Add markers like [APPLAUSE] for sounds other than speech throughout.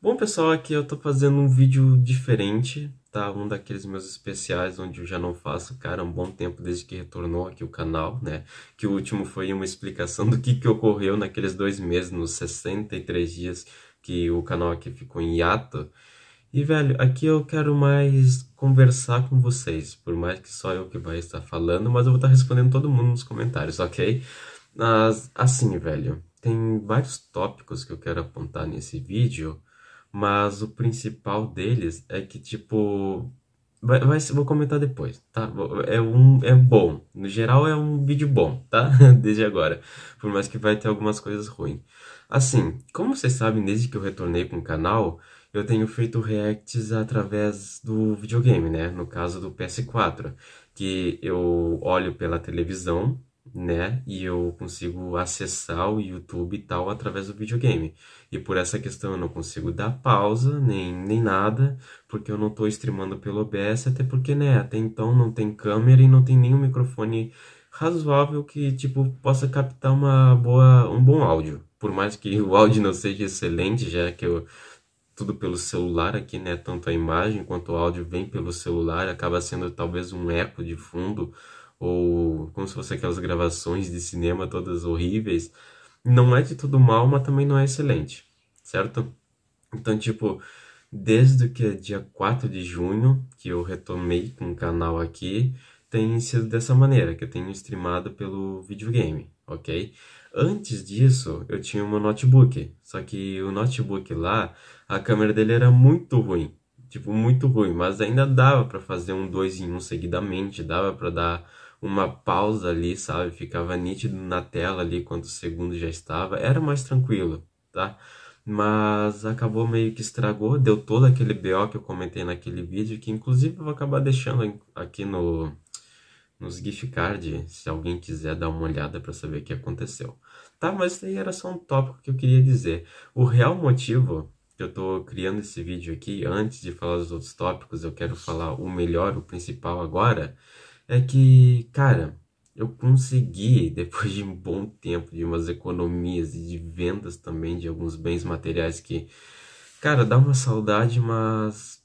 Bom pessoal, aqui eu tô fazendo um vídeo diferente, tá? Um daqueles meus especiais onde eu já não faço, cara, um bom tempo desde que retornou aqui o canal, né? Que o último foi uma explicação do que, que ocorreu naqueles dois meses, nos 63 dias que o canal aqui ficou em hiato. E, velho, aqui eu quero mais conversar com vocês, por mais que só eu que vai estar falando, mas eu vou estar respondendo todo mundo nos comentários, ok? Mas, assim, velho, tem vários tópicos que eu quero apontar nesse vídeo, mas o principal deles é que, tipo, Vai, vai, vou comentar depois, tá? É um é bom. No geral é um vídeo bom, tá? [LAUGHS] Desde agora. Por mais que vai ter algumas coisas ruins. Assim, como vocês sabem, desde que eu retornei com o canal, eu tenho feito reacts através do videogame, né? No caso do PS4, que eu olho pela televisão né? E eu consigo acessar o YouTube e tal através do videogame. E por essa questão eu não consigo dar pausa nem, nem nada, porque eu não estou streamando pelo OBS, até porque, né, até então não tem câmera e não tem nenhum microfone razoável que, tipo, possa captar uma boa, um bom áudio. Por mais que o áudio não seja excelente, já que eu tudo pelo celular aqui, né? Tanto a imagem quanto o áudio vem pelo celular, acaba sendo talvez um eco de fundo ou como se fosse aquelas gravações de cinema todas horríveis, não é de todo mal, mas também não é excelente, certo? Então, tipo, desde que é dia 4 de junho, que eu retomei com o canal aqui, tem sido dessa maneira, que eu tenho streamado pelo videogame, ok? Antes disso, eu tinha um notebook, só que o notebook lá, a câmera dele era muito ruim, tipo, muito ruim, mas ainda dava para fazer um dois em um seguidamente, dava para dar uma pausa ali, sabe? Ficava nítido na tela ali quanto segundo já estava. Era mais tranquilo, tá? Mas acabou meio que estragou, deu todo aquele BO que eu comentei naquele vídeo, que inclusive eu vou acabar deixando aqui no, nos gift card, se alguém quiser dar uma olhada para saber o que aconteceu. Tá, mas isso aí era só um tópico que eu queria dizer. O real motivo que eu estou criando esse vídeo aqui, antes de falar dos outros tópicos, eu quero falar o melhor, o principal agora, é que, cara, eu consegui, [LAUGHS] depois de um bom tempo, de umas economias e de vendas também de alguns bens materiais que, cara, dá uma saudade, mas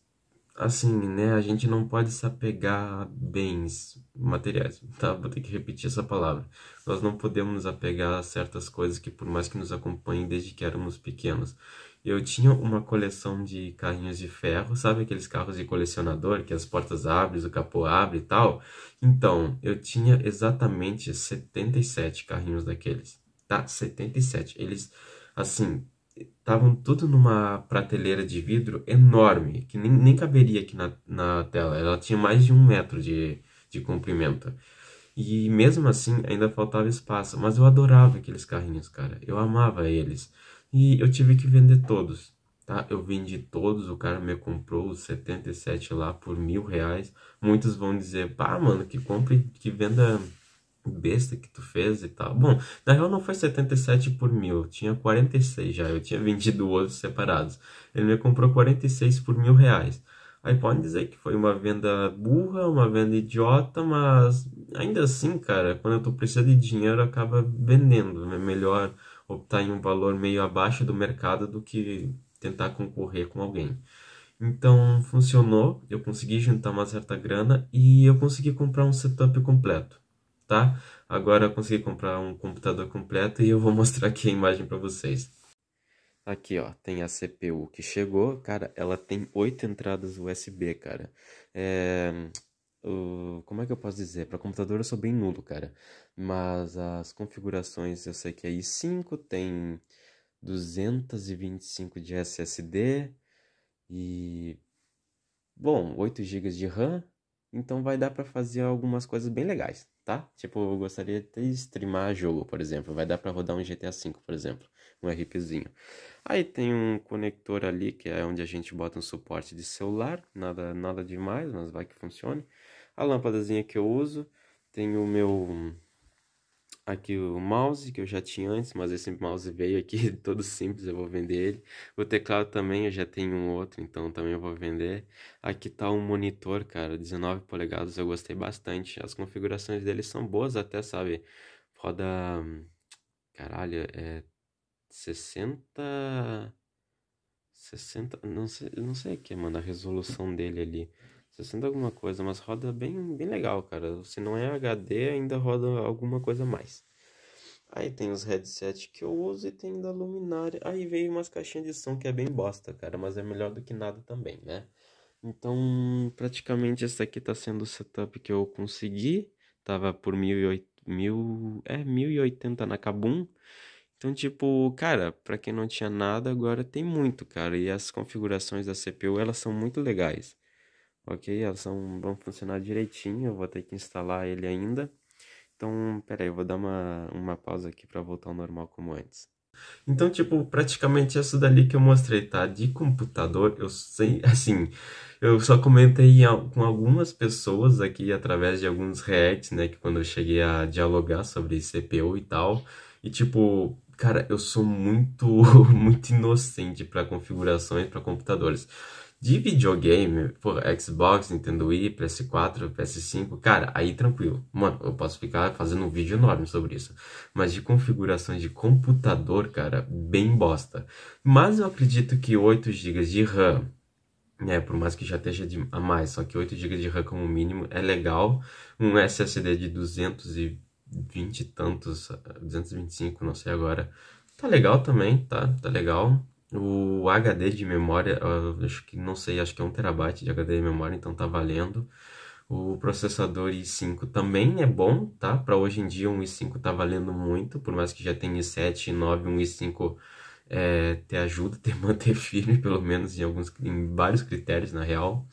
assim, né, a gente não pode se apegar a bens materiais, [LAUGHS] tá? Vou ter que repetir essa palavra. Nós não podemos nos apegar a certas coisas que, por mais que nos acompanhem desde que éramos pequenos. Eu tinha uma coleção de carrinhos de ferro, sabe aqueles carros de colecionador que as portas abrem, o capô abre e tal? Então, eu tinha exatamente 77 carrinhos daqueles, tá? 77. Eles, assim, estavam tudo numa prateleira de vidro enorme, que nem, nem caberia aqui na, na tela. Ela tinha mais de um metro de, de comprimento. E mesmo assim, ainda faltava espaço. Mas eu adorava aqueles carrinhos, cara. Eu amava eles. E eu tive que vender todos, tá? Eu vendi todos, o cara me comprou os 77 lá por mil reais. Muitos vão dizer, pá, mano, que compra que venda besta que tu fez e tal. Bom, na real não foi 77 por mil, tinha 46 já, eu tinha [LAUGHS] vendido outros separados. Ele me comprou 46 por mil reais. Aí pode dizer que foi uma venda burra, uma venda idiota, mas ainda assim, cara, quando eu tô precisando de dinheiro, acaba vendendo, é melhor optar em um valor meio abaixo do mercado do que tentar concorrer com alguém. Então funcionou, eu consegui juntar uma certa grana e eu consegui comprar um setup completo, tá? Agora eu consegui comprar um computador completo e eu vou [LAUGHS] mostrar aqui a imagem para vocês. Aqui, ó, tem a CPU que chegou, cara, ela tem oito entradas USB, cara. É, como é que eu posso dizer? Para computador eu sou bem nulo, cara. Mas as configurações eu sei que é i5, tem 225 de SSD e. Bom, 8 GB de RAM. Então vai dar para fazer algumas coisas bem legais, tá? Tipo, eu gostaria de streamar jogo, por exemplo. Vai dar para rodar um GTA V, por exemplo. Um RPzinho. Aí tem um conector ali, que é onde a gente bota um suporte de celular. Nada, nada demais, mas vai que funcione a lâmpadazinha que eu uso, tem o meu aqui o mouse que eu já tinha antes, mas esse mouse veio aqui [LAUGHS] todo simples, eu vou vender ele. O teclado também eu já tenho um outro, então também eu vou vender. Aqui tá um monitor, cara, 19 polegadas, eu gostei bastante. As configurações dele são boas até, sabe? Roda caralho, é 60 60, não sei, não sei o que, mano, a resolução dele ali. 60 alguma coisa, mas roda bem, bem legal, cara. Se não é HD, ainda roda alguma coisa mais. Aí tem os headset que eu uso e tem da luminária. Aí veio umas caixinhas de som que é bem bosta, cara, mas é melhor do que nada também, né? Então, praticamente esse aqui tá sendo o setup que eu consegui. Tava por 1080, mil, é, 1080 na Kabum. Então, tipo, cara, para quem não tinha nada, agora tem muito, cara. E as configurações da CPU, elas são muito legais ok? Elas são, vão funcionar direitinho, eu vou ter que instalar ele ainda. Então, peraí, eu vou dar uma, uma pausa aqui para voltar ao normal como antes. Então, tipo, praticamente isso dali que eu mostrei, tá? De computador, eu sei, [LAUGHS] assim, eu só comentei com algumas pessoas aqui através de alguns reacts, né? Que quando eu cheguei a dialogar sobre CPU e tal. E, tipo, cara, eu sou muito, [LAUGHS] muito inocente para configurações, para computadores. De videogame, por Xbox, Nintendo Wii, PS4, PS5, cara, aí tranquilo. Mano, eu posso ficar fazendo um vídeo enorme sobre isso. Mas de configurações de computador, cara, bem bosta. Mas eu acredito que 8 GB de RAM, né, por mais que já esteja de, a mais, só que 8 GB de RAM como mínimo é legal. Um SSD de 220 e tantos, 225, não sei agora. Tá legal também, tá? Tá legal. O HD de memória, acho que não sei, acho que é um terabyte de HD de memória, então tá valendo. O processador i5 também é bom, tá? Para hoje em dia um i5 tá valendo muito, por mais que já tenha i7, i9, um i5 é, te ajuda, [LAUGHS] te manter firme, pelo menos em alguns, em vários critérios na real.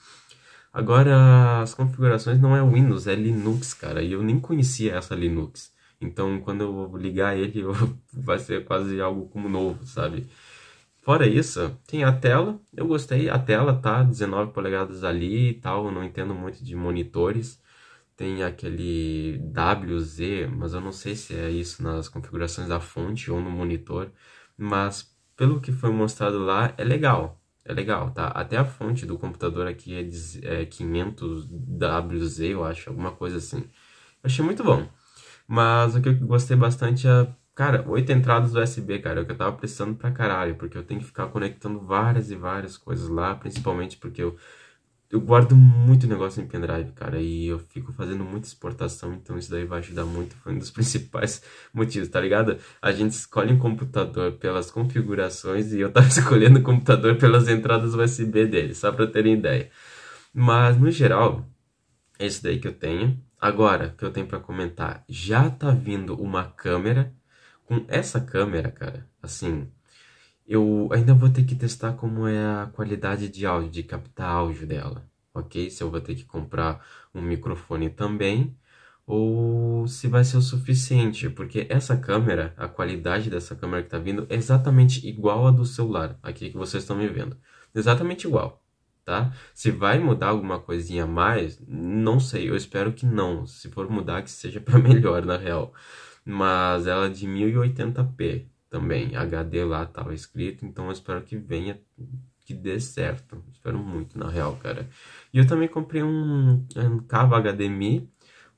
Agora as configurações não é Windows, é Linux, cara. E eu nem conhecia essa Linux. Então quando eu ligar ele, [LAUGHS] eu, vai ser quase algo como novo, sabe? Fora isso, tem a tela. Eu gostei, a tela tá 19 polegadas ali e tal. Eu não entendo muito de monitores. Tem aquele WZ, mas eu não sei se é isso nas configurações da fonte ou no monitor. Mas pelo que foi mostrado lá, é legal. É legal, tá? Até a fonte do computador aqui é, de, é 500WZ, eu acho, alguma coisa assim. Achei muito bom. Mas o que eu gostei bastante é Cara, oito entradas USB, cara, é o que eu tava precisando pra caralho, porque eu tenho que ficar conectando várias e várias coisas lá, principalmente porque eu, eu guardo muito negócio em pendrive, cara, e eu fico fazendo muita exportação, então isso daí vai ajudar muito, foi um dos [LAUGHS] principais motivos, tá ligado? A gente escolhe um computador pelas configurações e eu tava [LAUGHS] escolhendo o computador pelas entradas USB dele, só pra terem ideia. Mas, no geral, é isso daí que eu tenho. Agora, que eu tenho para comentar, já tá vindo uma câmera com essa câmera, cara, assim, eu ainda vou ter que testar como é a qualidade de áudio, de captar áudio dela, ok? Se eu vou ter que comprar um microfone também, ou se vai ser o suficiente, porque essa câmera, a qualidade dessa câmera que tá vindo é exatamente igual à do celular, aqui que vocês estão me vendo. Exatamente igual, tá? Se vai mudar alguma coisinha a mais, não sei, eu espero que não. Se for mudar, que seja [LAUGHS] para melhor, na real. Mas ela é de 1080p também. HD lá estava escrito, então eu espero que venha, que dê certo. Espero muito, na real, cara. E eu também comprei um, um cabo HDMI,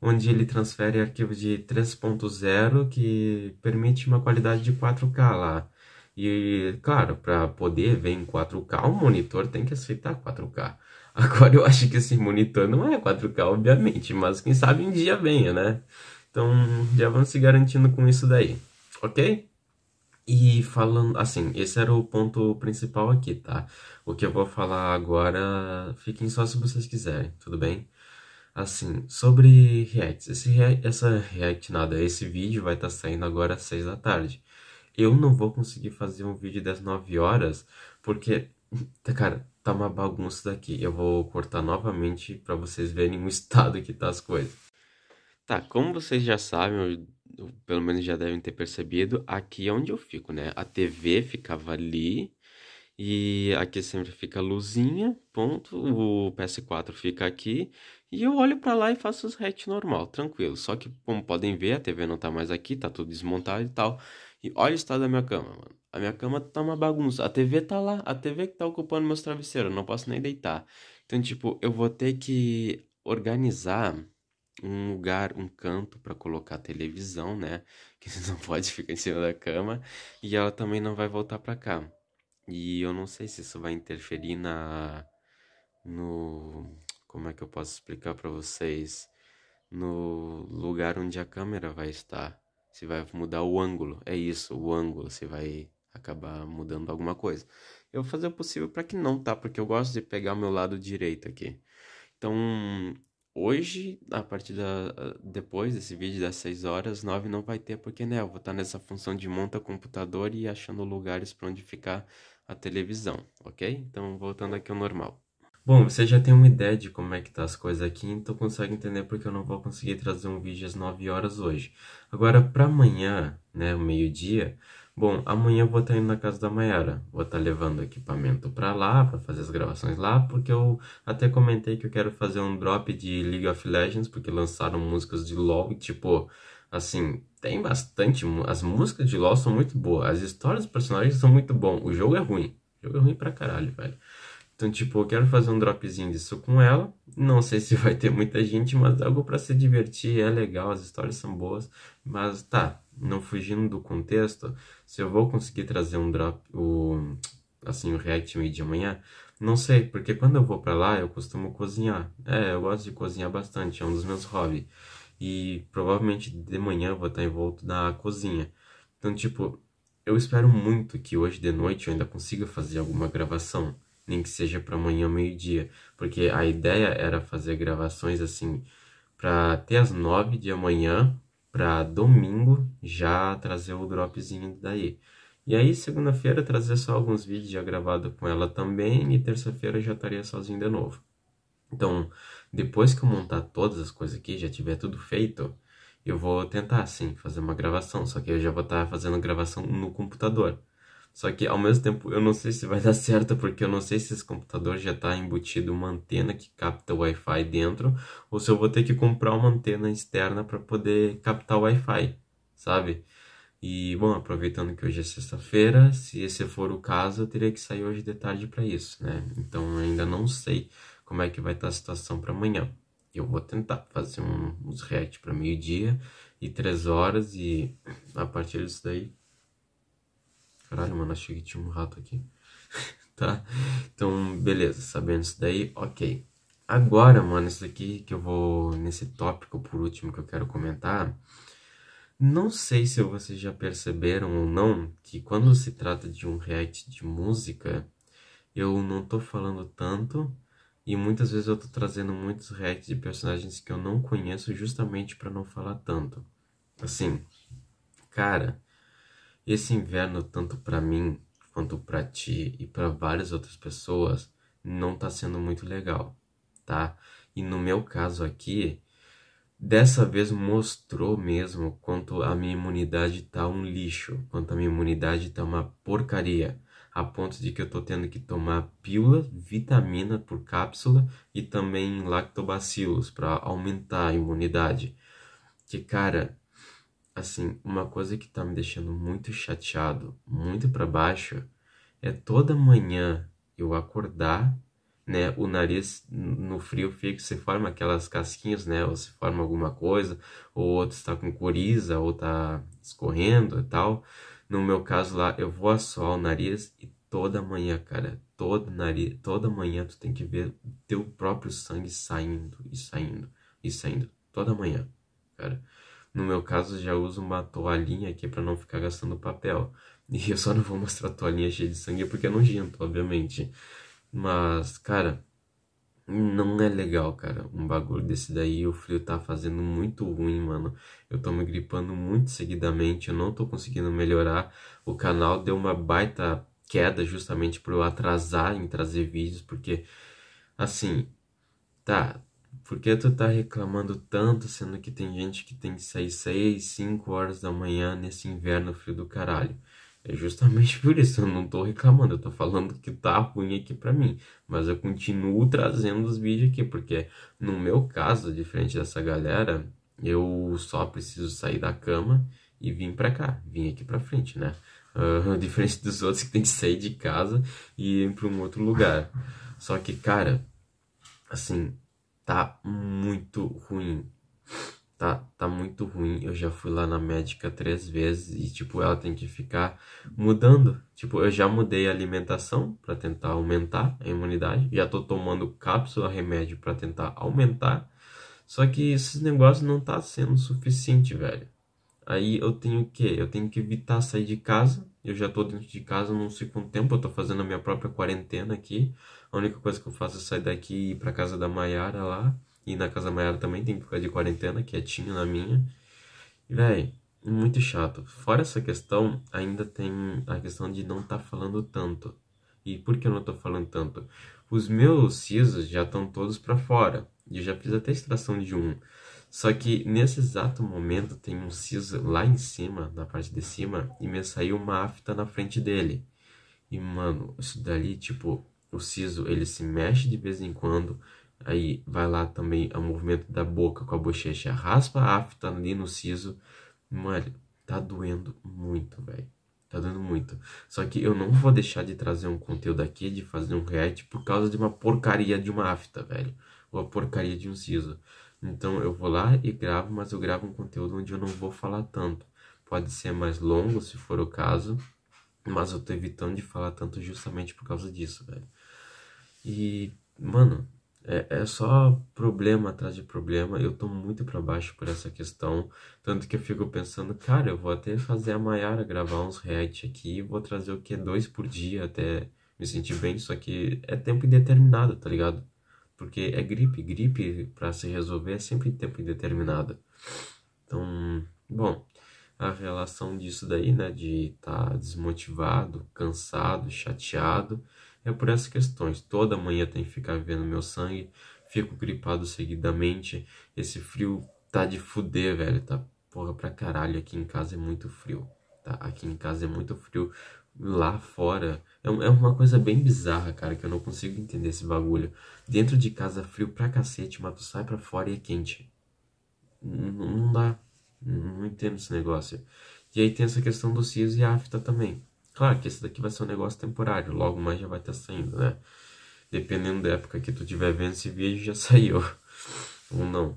onde ele transfere arquivos de 3.0 que permite uma qualidade de 4K lá. E, claro, para poder ver em 4K, o monitor tem que aceitar 4K. Agora eu acho que esse monitor não é 4K, obviamente, mas quem sabe um dia venha, né? Então, já vamos se garantindo com isso daí, ok? E falando, assim, esse era o ponto principal aqui, tá? O que eu vou falar agora, fiquem só se vocês quiserem, tudo bem? Assim, sobre Reacts, esse essa React nada, esse vídeo vai estar tá saindo agora às 6 da tarde. Eu não vou conseguir fazer um vídeo das 9 horas, porque, [LAUGHS] cara, tá uma bagunça daqui. Eu vou cortar novamente para vocês verem o [LAUGHS] estado que tá as coisas. Tá, como vocês já sabem, ou, pelo menos já devem ter percebido, aqui é onde eu fico, né? A TV ficava ali e aqui sempre fica a luzinha, ponto. O PS4 fica aqui e eu olho para lá e faço os hatch normal, tranquilo. Só que, como podem ver, a TV não tá mais aqui, tá tudo desmontado e tal. E olha o estado da minha cama, mano. A minha cama tá uma bagunça. A TV tá lá, a TV que tá ocupando meus travesseiros, não posso nem deitar. Então, tipo, eu vou ter que organizar um lugar, um canto para colocar a televisão, né? [LAUGHS] Que não pode ficar em cima da cama. E ela também não vai voltar para cá. E eu não sei se isso vai interferir na. No. Como é que eu posso explicar para vocês? No lugar onde a câmera vai estar. Se vai mudar o ângulo. É isso, o ângulo. Se vai acabar mudando alguma coisa. Eu vou fazer o possível para que não, tá? Porque eu gosto de pegar o meu lado direito aqui. Então, Hoje, a partir da depois desse vídeo das 6 horas, 9 não vai ter porque né, eu vou estar tá nessa função de monta computador e achando lugares para onde ficar a televisão, OK? Então, voltando aqui ao normal. Bom, você já tem uma ideia de como é que tá as coisas aqui, então consegue entender porque eu não vou conseguir trazer um vídeo às 9 horas hoje. Agora para amanhã, né, meio-dia, Bom, amanhã eu vou estar indo na casa da Mayara. Vou estar levando equipamento para lá, para fazer as gravações lá, porque eu até comentei que eu quero fazer um drop de League of Legends, porque lançaram músicas de LoL, tipo, assim, tem bastante. As músicas de LoL são muito boas, as histórias dos personagens são muito bom. O jogo é ruim. O jogo é ruim pra caralho, velho. Então, tipo, eu quero fazer um dropzinho disso com ela. Não sei se [LAUGHS] vai ter muita gente, mas algo para se divertir. É legal, as histórias são boas. Mas tá, não fugindo do contexto, se eu vou conseguir trazer um drop, o, assim, o React meio de manhã, não sei, porque quando eu vou para lá, eu costumo cozinhar. É, eu gosto de cozinhar bastante, é um dos meus hobbies. E provavelmente de manhã eu vou estar envolto na cozinha. Então, tipo, eu espero muito que hoje de noite eu ainda consiga fazer alguma gravação, nem que seja para amanhã meio-dia, porque a ideia era fazer gravações assim para até as nove de amanhã para domingo já trazer o dropzinho daí. E aí, segunda-feira, trazer só alguns vídeos já gravados com ela também, e terça-feira já estaria sozinho de novo. Então, depois que eu montar todas as coisas aqui, já tiver tudo feito, eu vou tentar, sim, fazer uma gravação. Só que eu já vou estar tá fazendo gravação no computador. Só que ao mesmo tempo eu não sei se vai [LAUGHS] dar certo, porque eu não sei se esse computador já está embutido uma antena que capta o Wi-Fi dentro, ou se eu vou ter que comprar uma antena externa para poder captar o Wi-Fi, sabe? E bom, aproveitando que hoje é sexta-feira, se esse for o caso, eu teria que sair hoje de tarde para isso, né? Então ainda não sei como é que vai estar tá a situação para amanhã. Eu vou tentar fazer um, uns reacts para meio-dia e três horas e a partir disso daí Caralho, mano, uhum. achei que tinha um rato aqui. [LAUGHS] tá? Então, beleza, sabendo isso daí, ok. Agora, mano, isso aqui que eu vou. Nesse tópico por último que eu quero comentar. Não sei se vocês já perceberam ou não que quando se trata de um react de música, eu não tô falando tanto e muitas vezes eu tô trazendo muitos reacts de personagens que eu não conheço justamente para não falar tanto. Assim, cara, esse inverno, tanto para mim quanto para ti e para várias outras pessoas, não tá sendo muito legal, tá? E no meu caso aqui, dessa vez mostrou mesmo quanto a minha imunidade tá um lixo, quanto a minha imunidade tá uma porcaria, a ponto de que eu tô tendo que tomar pílula, vitamina por cápsula e também lactobacilos para aumentar a imunidade. Que cara, assim, uma coisa que tá me deixando muito chateado, muito para baixo, é toda manhã eu acordar, né, o nariz no frio fica, se forma aquelas casquinhas, né, ou se forma alguma coisa, ou outro está com coriza, ou tá escorrendo e tal. No meu caso lá, eu vou assoar o nariz e toda manhã, cara, toda nariz, toda manhã tu tem que ver teu próprio sangue saindo e saindo e saindo toda manhã, cara. No meu caso, já uso uma toalhinha aqui para não ficar gastando papel. E eu só não vou mostrar a toalhinha cheia de sangue porque é nojento, obviamente. Mas, cara, não é legal, cara, um bagulho desse daí. O frio tá fazendo muito ruim, mano. Eu tô me gripando muito seguidamente, eu não tô conseguindo melhorar. O canal deu uma baita queda justamente por eu atrasar em trazer vídeos, porque, assim, tá, por que tu tá reclamando tanto, sendo que tem gente que tem que sair 6, 5 horas da manhã nesse inverno frio do caralho? É justamente [LAUGHS] por isso, eu não tô reclamando, eu tô falando que tá ruim aqui para mim, mas eu continuo trazendo os vídeos aqui, porque no meu caso, diferente dessa galera, eu só preciso sair da cama e vim para cá, vim aqui para frente, né? Uh, [LAUGHS] diferente dos outros que tem que sair de casa e ir para um outro lugar. Só que, cara, assim, tá muito ruim. Tá, tá muito ruim. Eu já fui lá na médica três vezes e, tipo, ela tem que ficar mudando. Tipo, eu já mudei a alimentação para tentar aumentar a imunidade. Já tô tomando cápsula, remédio para tentar aumentar. Só que esses negócios não tá sendo suficiente, velho. Aí eu tenho que, eu tenho que evitar sair de casa. Eu já estou dentro de casa, não sei quanto tempo, eu estou fazendo a minha própria quarentena aqui. A única coisa que eu faço é sair daqui e ir para casa da Maiara lá. E na casa da Maiara também tem que ficar de quarentena, quietinho na minha. E, velho, muito chato. Fora essa questão, ainda tem a questão de não estar tá falando tanto. E por que eu não estou falando tanto? Os meus sisos já estão todos para fora. Eu já fiz até extração de um. Só que nesse exato momento tem um siso lá em cima, na parte de cima, e me saiu uma afta na frente dele. E mano, isso dali, tipo, o siso ele se mexe de vez em quando. Aí vai lá também o movimento da boca com a bochecha, raspa a afta ali no siso. Mano, tá doendo muito, velho. Tá doendo muito. Só que eu não vou deixar de trazer um conteúdo aqui, de fazer um react por causa de uma porcaria de uma afta, velho. Ou a porcaria de um siso. Então eu vou lá e gravo, mas eu gravo um conteúdo onde eu não vou falar tanto. Pode ser mais longo, se for o caso, mas eu tô evitando de falar tanto justamente por causa disso, velho. E, mano, é, é só problema atrás de problema. Eu tô muito para baixo por essa questão. Tanto que eu fico pensando, cara, eu vou até fazer a Mayara gravar uns react aqui. Vou trazer o que? Dois por dia até me sentir bem. Só que é tempo indeterminado, tá ligado? porque é gripe, gripe para se resolver é sempre tempo indeterminado. Então, bom, a relação disso daí, né, de estar tá desmotivado, cansado, chateado, é por essas questões. Toda manhã tem que ficar vendo meu sangue, fico gripado seguidamente. Esse frio tá de fuder, velho, tá porra pra caralho. Aqui em casa é muito frio, tá? Aqui em casa é muito frio lá fora. É, é, uma coisa bem bizarra, cara, que eu não consigo entender esse bagulho. Dentro de casa frio pra cacete, mas tu sai pra fora e é quente. não dá. Não entendo esse negócio. E aí tem essa questão do CIS e afta também. Claro que esse daqui vai ser um negócio temporário, logo mais já vai estar saindo, né? Dependendo da época que tu estiver vendo esse vídeo, já [LAUGHS] saiu. Ou não.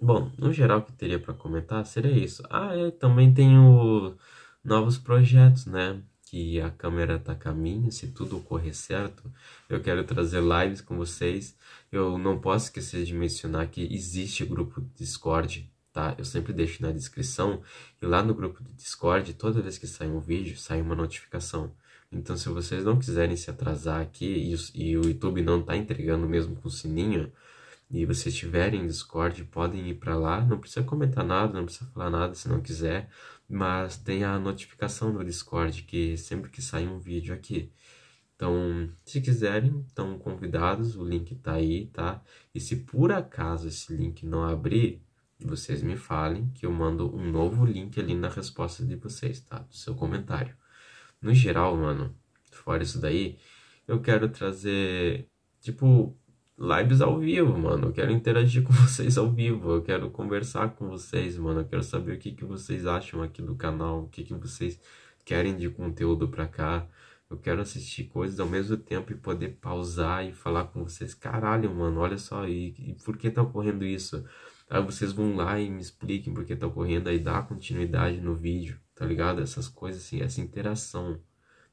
Bom, no geral o que teria para comentar seria isso. Ah, é, também tenho novos projetos, né? que a câmera está a caminho, se tudo ocorrer certo, eu quero trazer lives com vocês. Eu não posso esquecer de mencionar que existe grupo Discord, tá? Eu sempre deixo na descrição e lá no grupo do Discord, toda vez que sai um vídeo, sai uma notificação. Então, se vocês não quiserem se atrasar aqui e, o YouTube não tá entregando mesmo com o sininho, e vocês tiverem Discord, podem ir para lá. Não precisa comentar nada, não precisa falar nada se não quiser, mas tem a notificação do Discord que sempre que sai um vídeo aqui. Então, se quiserem, estão convidados, o link tá aí, tá? E se por acaso esse link não abrir, vocês me falem que eu mando um novo link ali na resposta de vocês, tá? Do seu comentário. No geral, mano, fora isso daí, eu quero trazer, tipo, lives ao vivo, mano. Eu quero interagir com [LAUGHS] vocês ao vivo. Eu quero conversar com vocês, mano. Eu quero saber o que, que vocês acham aqui do canal. O que, que vocês querem de conteúdo pra cá. Eu quero assistir coisas ao mesmo tempo e poder pausar e falar com vocês. Caralho, mano, olha só. E, e por que tá ocorrendo isso? Aí vocês vão lá e me expliquem por que tá ocorrendo. Aí dá continuidade no vídeo, tá ligado? Essas coisas assim, essa interação.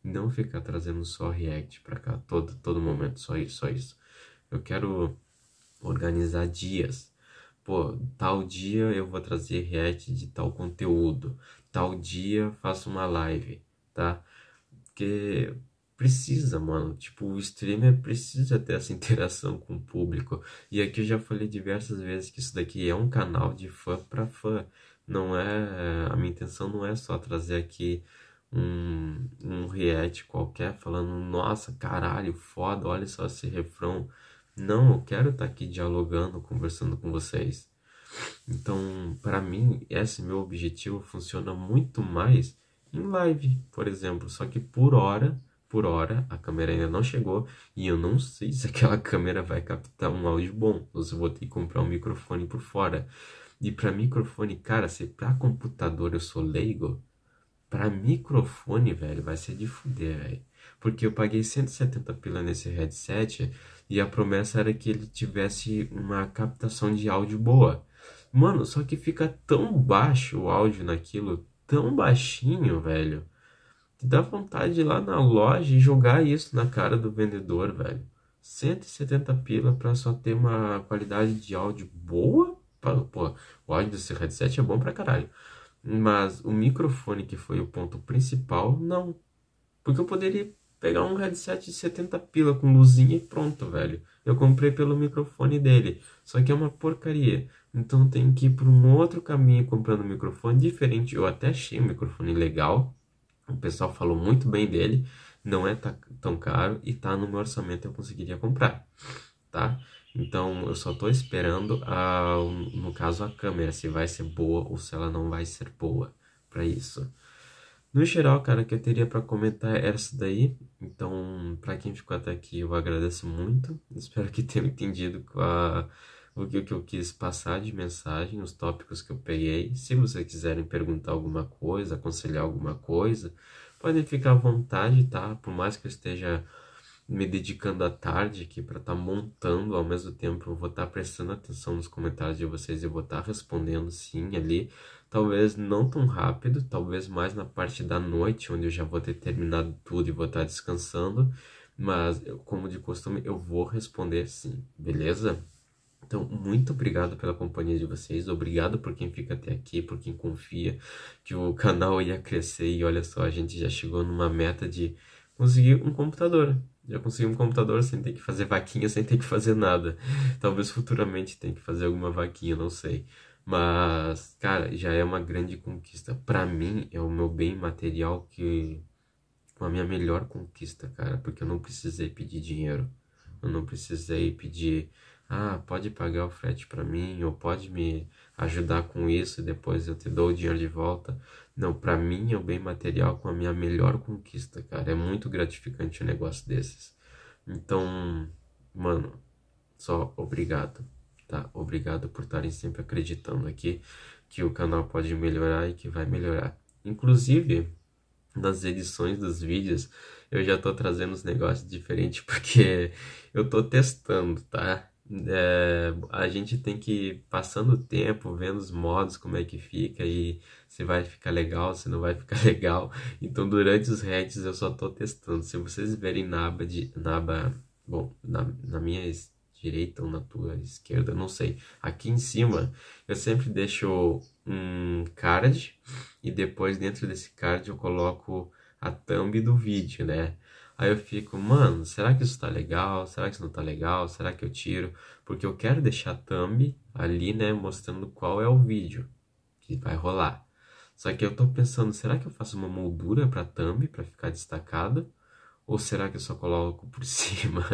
Não ficar trazendo só react pra cá todo, todo momento, só isso, só isso. Eu quero organizar dias. Pô, tal dia eu vou trazer react de tal conteúdo. Tal dia faço uma live, tá? Porque precisa, mano. Tipo, o streamer precisa ter essa [LAUGHS] interação com o público. E aqui eu já falei diversas vezes que isso daqui é um canal de fã para fã. Não é. A minha intenção não é só trazer aqui um, um react qualquer falando, nossa, caralho, foda, olha só esse refrão. Não, eu quero estar tá aqui dialogando, conversando com vocês. Então, para mim, esse meu objetivo funciona muito mais em live, por exemplo. Só que por hora, por hora, a câmera ainda não chegou e eu não sei se aquela [LAUGHS] câmera vai captar um áudio bom. Ou se eu vou ter que comprar um microfone por fora. E para microfone, cara, se para computador eu sou leigo, para microfone, velho, vai ser de fuder, velho. Porque eu paguei 170 pila nesse headset e a promessa era que ele tivesse uma captação de áudio boa. Mano, só que fica tão baixo o áudio naquilo, tão baixinho, velho. Que dá vontade de ir lá na loja e jogar isso na cara do vendedor, velho. 170 pila para só ter uma qualidade de áudio boa? Pô, o áudio desse headset é bom pra caralho. Mas o microfone, que foi o ponto principal, não porque eu poderia pegar um headset de 70 pila com luzinha e pronto, velho. Eu comprei pelo microfone dele, só que é uma porcaria. Então tem que ir por um outro caminho comprando um microfone diferente. Eu até achei um microfone legal. O pessoal falou muito bem dele, não é tão caro e tá no meu orçamento eu conseguiria comprar, tá? Então eu só tô esperando a, no caso a câmera se vai ser boa ou se ela não vai ser boa para isso. No geral, cara, o que eu teria para comentar é era isso daí. Então, para quem ficou até aqui, eu agradeço muito. [LAUGHS] Espero que tenham entendido a, o que, eu quis passar de mensagem, os tópicos que eu peguei. Se vocês quiserem perguntar alguma coisa, aconselhar alguma coisa, podem ficar à vontade, tá? Por mais que eu esteja me dedicando à tarde aqui para estar tá montando ao mesmo tempo, eu vou estar tá prestando atenção nos comentários de vocês e vou estar tá respondendo sim ali. Talvez não tão rápido, talvez mais na parte da noite, onde eu já vou ter terminado tudo e vou estar descansando. Mas, como de costume, eu vou responder sim, beleza? Então, muito obrigado pela companhia de vocês, obrigado por quem fica até aqui, por quem confia que o canal ia crescer e olha só, a gente já chegou numa meta de conseguir um computador. Já consegui um computador sem ter que fazer vaquinha, sem ter que fazer nada. Talvez futuramente tenha que fazer alguma vaquinha, não sei. Mas, cara, já é uma grande conquista. Para mim, é o meu bem material que. A minha melhor conquista, cara, porque eu não precisei pedir dinheiro. Eu não precisei pedir, ah, pode pagar o frete para mim, ou pode me ajudar com isso e depois eu te dou o dinheiro de volta. Não, para mim é o bem material com a minha melhor conquista, cara. É muito gratificante um negócio desses. Então, mano, só obrigado tá? Obrigado por estarem sempre acreditando aqui que o canal pode melhorar e que vai melhorar. Inclusive, nas edições dos vídeos, eu já tô trazendo os negócios diferentes [LAUGHS] porque eu tô testando, tá? É, a gente tem que ir passando o tempo, vendo os modos, como é que fica e se vai ficar legal, se não vai ficar [LAUGHS] legal. Então, durante os heads eu só tô testando. Se vocês verem na aba de. Na aba, bom, na, na minha direita ou na tua esquerda, não sei. Aqui em cima eu sempre deixo um card e depois dentro desse card eu coloco a thumb do vídeo, né? Aí eu fico, mano, será que isso tá legal? Será que isso não tá legal? Será que eu tiro? Porque eu quero deixar a thumb ali, né, mostrando qual é o vídeo que vai rolar. Só que eu tô pensando, será que eu faço uma moldura para thumb para ficar destacada? Ou será que eu só coloco por [LAUGHS] cima?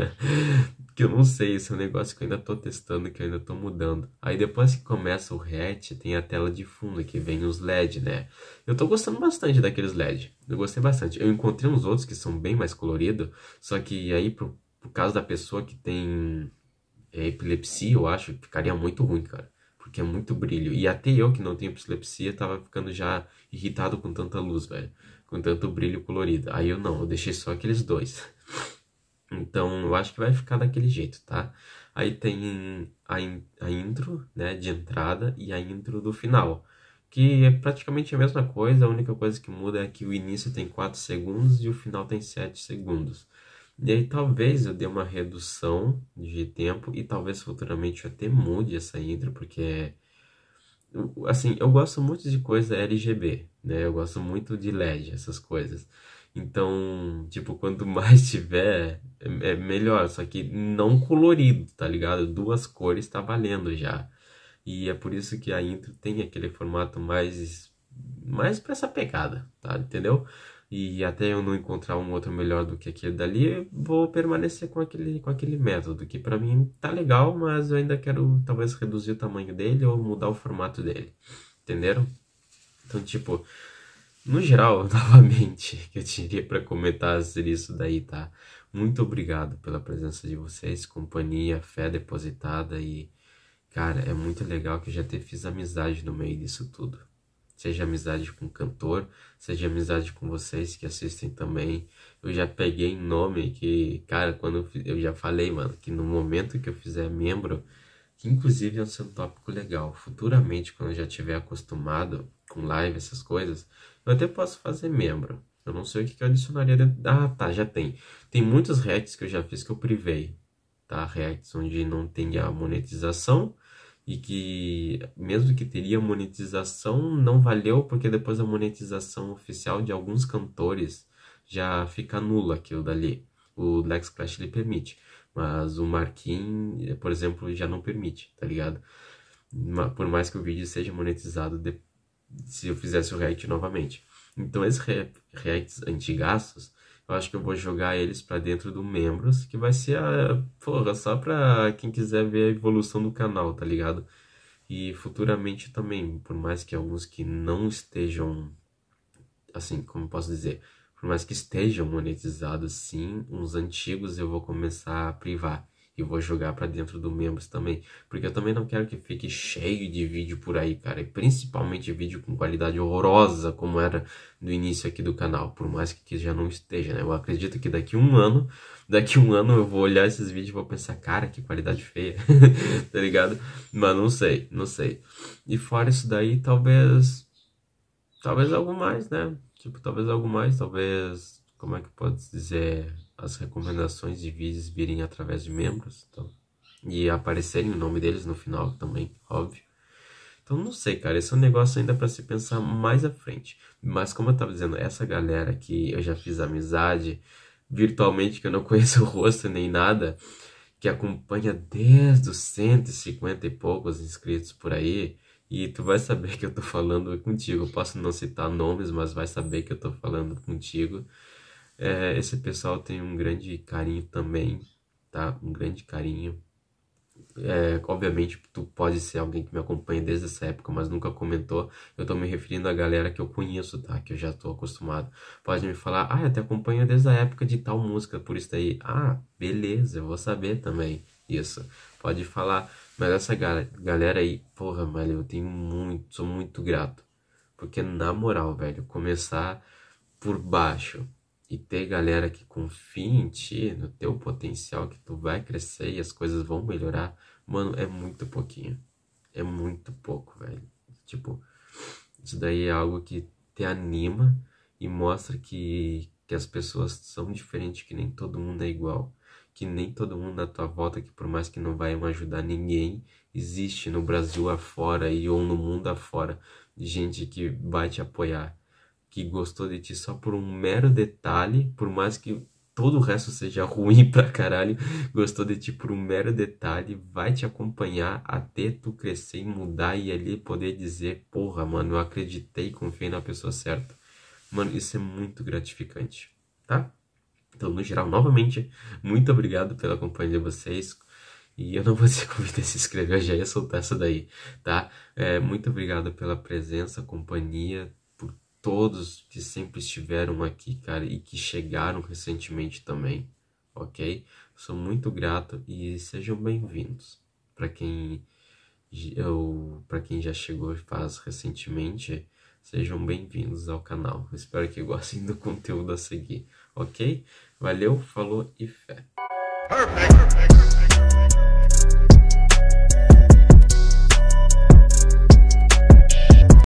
que eu não sei, esse é um negócio que eu ainda estou testando, que eu ainda estou mudando. Aí depois que começa o hatch, tem a tela de fundo, que vem os LED, né? Eu estou gostando bastante daqueles LED, eu gostei bastante. Eu encontrei uns outros que são bem mais coloridos, só que aí por, por causa da pessoa que tem é, epilepsia, eu acho, ficaria muito ruim, cara. Porque é muito brilho. E até eu que não tenho epilepsia, tava ficando já irritado com tanta luz, velho com tanto brilho colorido. Aí eu não, eu deixei só aqueles dois. Então eu acho que vai ficar daquele jeito, tá? Aí tem a, in a intro, né, de entrada e a intro do final, que é praticamente a mesma coisa, a única coisa que muda é que o início tem 4 segundos e o final tem 7 segundos. E aí talvez eu dê uma redução de tempo e talvez futuramente eu até mude essa intro, porque é assim, eu gosto muito de coisa RGB, né? Eu gosto muito de LED, essas coisas. Então, tipo, quanto [LAUGHS] mais tiver, é, é melhor. Só que não colorido, tá ligado? Duas cores tá valendo já. E é por isso que a intro tem aquele formato mais mais para essa pegada, tá? Entendeu? e até eu não encontrar um outro melhor do que aquele dali, vou permanecer com aquele, com aquele método, que para mim tá legal, mas eu ainda quero talvez reduzir o tamanho dele ou mudar o formato dele. Entenderam? Então, tipo, no geral, [LAUGHS] novamente, que eu diria para comentar sobre isso daí, tá? Muito obrigado pela presença de vocês, companhia, fé depositada e, cara, é muito legal que eu já te fiz amizade no meio disso tudo seja amizade com o cantor, seja amizade com vocês que assistem também. Eu já peguei nome que, cara, quando eu, eu já falei, mano, que no momento que eu fizer membro, que inclusive é um tópico legal, futuramente, quando eu já tiver acostumado com live, essas coisas, eu até posso fazer membro. Eu não sei o que, eu adicionaria dentro. Ah, tá, já tem. Tem muitos reacts que eu já fiz que eu privei, tá? Reacts onde não tem a monetização e que mesmo que teria monetização, não valeu porque depois a monetização oficial de alguns cantores já fica nula aquilo dali. O Lex Clash ele permite, mas o Marquinhos, por exemplo, já não permite, tá ligado? Por mais que o vídeo seja monetizado de... se eu fizesse o React novamente. Então esses Reacts antigaços, eu acho que eu vou jogar eles para dentro do membros, que vai ser a, porra, só para quem quiser ver a evolução do canal, tá ligado? E futuramente também, por mais que alguns que não estejam assim, como posso dizer, por mais que estejam monetizados sim, uns antigos eu vou começar a privar e vou jogar para dentro do membros também, porque eu também não quero que fique cheio de vídeo por aí, cara, e principalmente vídeo com qualidade horrorosa como era no início aqui do canal, por mais que já não esteja, né? Eu acredito que daqui um ano, daqui um ano eu vou olhar esses vídeos e vou pensar, cara, que qualidade feia, [LAUGHS] tá ligado? Mas não sei, não sei. E fora isso daí, talvez talvez algo mais, né? Tipo, talvez algo mais, talvez como é que pode dizer as recomendações de vídeos virem através de membros então, e aparecerem o nome deles no final também, óbvio. Então não sei, cara, esse é um negócio ainda para se pensar mais à frente. Mas como eu estava dizendo, essa galera que eu já fiz amizade virtualmente, que eu não [LAUGHS] conheço o rosto nem nada, que acompanha desde os 150 e poucos inscritos por aí, e tu vai saber que eu tô falando contigo. Eu posso não citar nomes, mas vai saber que eu tô falando contigo. É, esse pessoal tem um grande carinho também, tá? Um grande carinho. É, obviamente, tu pode ser alguém que me acompanha desde essa época, mas nunca comentou. Eu tô me referindo à galera que eu conheço, tá? Que eu já tô acostumado. Pode me falar, ah, eu te acompanho desde a época de tal música, por isso daí. Ah, beleza, eu vou saber também. Isso. Pode falar, mas essa gal galera aí, porra, velho, eu tenho muito, sou muito grato. Porque, na moral, velho, começar por baixo e ter galera que confia em ti, no teu potencial, que tu vai crescer e as coisas vão melhorar, mano, é muito pouquinho. É muito pouco, velho. Tipo, isso daí é algo que te anima e mostra que, que as pessoas são diferentes, que nem todo mundo é igual. Que nem todo mundo à tua volta, que por mais que não vai ajudar ninguém, existe no Brasil afora e ou no mundo afora gente que vai te apoiar que gostou de ti só por um mero detalhe, por mais que todo o resto seja [LAUGHS] ruim pra caralho, gostou de ti por um mero detalhe, vai te acompanhar até tu crescer e mudar e ali poder dizer, porra, mano, eu acreditei e confiei na pessoa certa. Mano, isso é muito gratificante, tá? Então, no geral, novamente, muito obrigado pela companhia de vocês. E eu não vou [LAUGHS] ser convidado a se inscrever, eu já ia soltar essa daí, tá? É, muito obrigado pela presença, companhia, todos que sempre estiveram aqui, cara, e que chegaram recentemente também, ok? Sou muito grato e sejam bem-vindos. Para quem eu, para quem já chegou faz recentemente, sejam bem-vindos ao canal. Espero que gostem do conteúdo a seguir, ok? Valeu, falou e fé. Perfect, perfect.